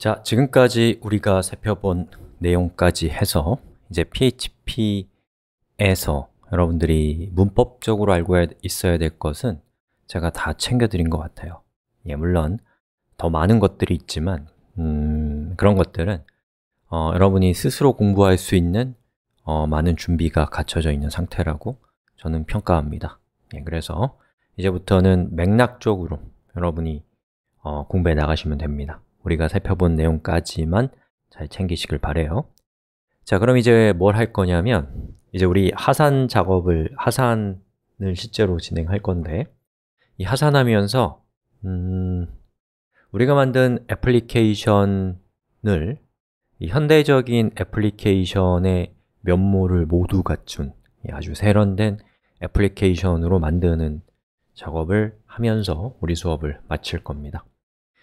자, 지금까지 우리가 살펴본 내용까지 해서 이제 PHP에서 여러분들이 문법적으로 알고 있어야 될 것은 제가 다 챙겨드린 것 같아요 예, 물론 더 많은 것들이 있지만 음, 그런 것들은 어, 여러분이 스스로 공부할 수 있는 어, 많은 준비가 갖춰져 있는 상태라고 저는 평가합니다 예, 그래서 이제부터는 맥락적으로 여러분이 어, 공부해 나가시면 됩니다 우리가 살펴본 내용까지만 잘 챙기시길 바래요 자, 그럼 이제 뭘 할 거냐면 이제 우리 하산 작업을, 하산을 실제로 진행할 건데 이 하산하면서 음, 우리가 만든 애플리케이션을 현대적인 애플리케이션의 면모를 모두 갖춘 아주 세련된 애플리케이션으로 만드는 작업을 하면서 우리 수업을 마칠 겁니다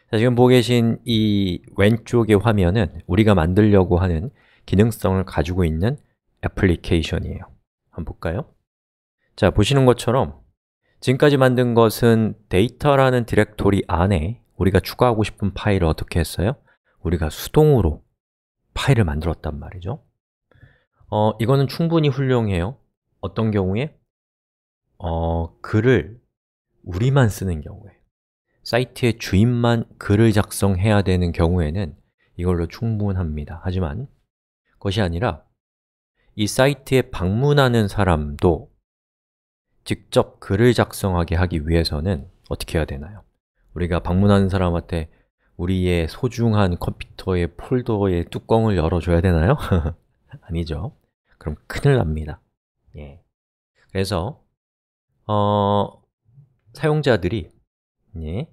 자, 지금 보고 계신 이 왼쪽의 화면은 우리가 만들려고 하는 기능성을 가지고 있는 애플리케이션이에요 한번 볼까요? 자, 보시는 것처럼 지금까지 만든 것은 데이터라는 디렉토리 안에 우리가 추가하고 싶은 파일을 어떻게 했어요? 우리가 수동으로 파일을 만들었단 말이죠 어, 이거는 충분히 훌륭해요 어떤 경우에? 어, 글을 우리만 쓰는 경우에 사이트의 주인만 글을 작성해야 되는 경우에는 이걸로 충분합니다 하지만 그것이 아니라 이 사이트에 방문하는 사람도 직접 글을 작성하게 하기 위해서는 어떻게 해야 되나요? 우리가 방문하는 사람한테 우리의 소중한 컴퓨터의 폴더의 뚜껑을 열어줘야 되나요? 아니죠 그럼 큰일 납니다 예. 그래서 어, 사용자들이 예,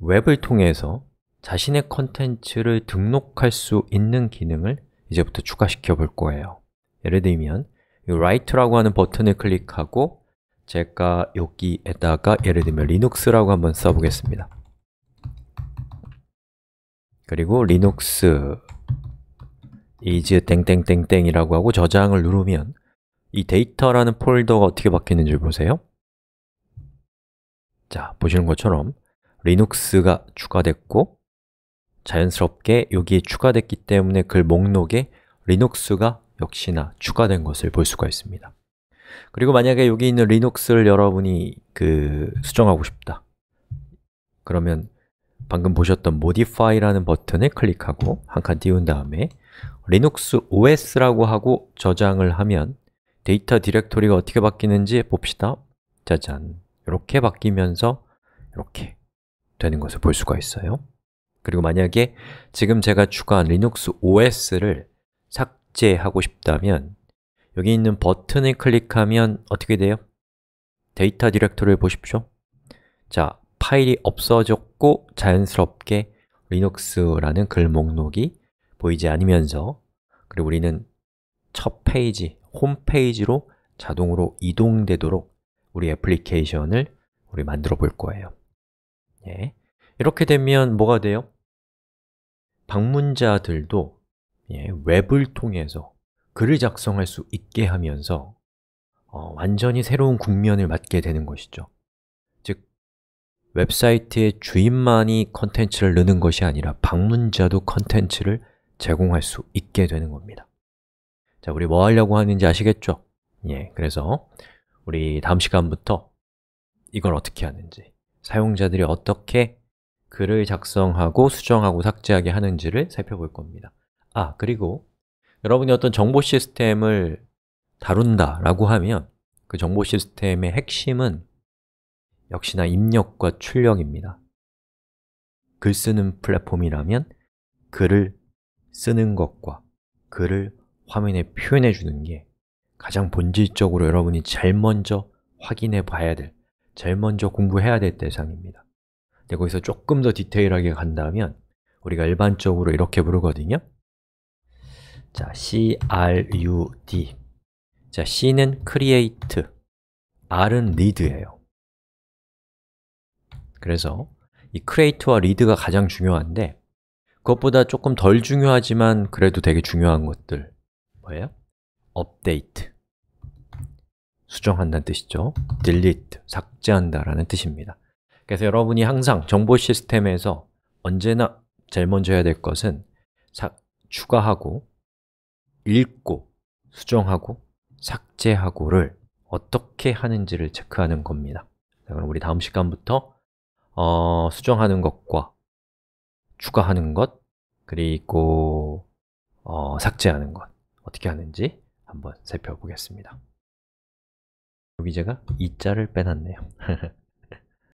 웹을 통해서 자신의 컨텐츠를 등록할 수 있는 기능을 이제부터 추가시켜 볼 거예요 예를 들면 이 write라고 하는 버튼을 클릭하고 제가 여기에다가 예를 들면 리눅스라고 한번 써보겠습니다 그리고 리눅스 is 땡땡땡땡이라고 하고 저장을 누르면 이 데이터라는 폴더가 어떻게 바뀌는지 보세요 자, 보시는 것처럼 리눅스가 추가됐고 자연스럽게 여기에 추가됐기 때문에 글 목록에 리눅스가 역시나 추가된 것을 볼 수가 있습니다 그리고 만약에 여기 있는 리눅스를 여러분이 그 수정하고 싶다 그러면 방금 보셨던 modify라는 버튼을 클릭하고 한 칸 띄운 다음에 리눅스 OS라고 하고 저장을 하면 데이터 디렉토리가 어떻게 바뀌는지 봅시다 짜잔 이렇게 바뀌면서 이렇게 되는 것을 볼 수가 있어요 그리고 만약에 지금 제가 추가한 리눅스 OS를 삭제하고 싶다면 여기 있는 버튼을 클릭하면 어떻게 돼요? 데이터 디렉토리를 보십시오 자, 파일이 없어졌고 자연스럽게 리눅스라는 글 목록이 보이지 않으면서 그리고 우리는 첫 페이지, 홈페이지로 자동으로 이동되도록 우리 애플리케이션을 우리 만들어 볼 거예요 예. 이렇게 되면 뭐가 돼요? 방문자들도 예, 웹을 통해서 글을 작성할 수 있게 하면서 어, 완전히 새로운 국면을 맞게 되는 것이죠 즉, 웹사이트의 주인만이 컨텐츠를 넣는 것이 아니라 방문자도 컨텐츠를 제공할 수 있게 되는 겁니다 자, 우리 뭐 하려고 하는지 아시겠죠? 예, 그래서 우리 다음 시간부터 이걸 어떻게 하는지 사용자들이 어떻게 글을 작성하고 수정하고 삭제하게 하는지를 살펴볼 겁니다 아, 그리고 여러분이 어떤 정보 시스템을 다룬다 라고 하면 그 정보 시스템의 핵심은 역시나 입력과 출력입니다 글 쓰는 플랫폼이라면 글을 쓰는 것과 글을 화면에 표현해 주는 게 가장 본질적으로 여러분이 제일 먼저 확인해 봐야 될 제일 먼저 공부해야 될 대상입니다 근데 거기서 조금 더 디테일하게 간다면 우리가 일반적으로 이렇게 부르거든요 자, crud 자, c는 create, r은 read예요 그래서 이 create와 read가 가장 중요한데 그것보다 조금 덜 중요하지만 그래도 되게 중요한 것들 뭐예요? update 수정한다는 뜻이죠 delete, 삭제한다 라는 뜻입니다 그래서 여러분이 항상 정보 시스템에서 언제나 제일 먼저 해야 될 것은 사, 추가하고, 읽고, 수정하고, 삭제하고를 어떻게 하는지를 체크하는 겁니다 자, 그럼 우리 다음 시간부터 어, 수정하는 것과 추가하는 것, 그리고 어, 삭제하는 것 어떻게 하는지 한번 살펴보겠습니다 여기 제가 이자를 빼놨네요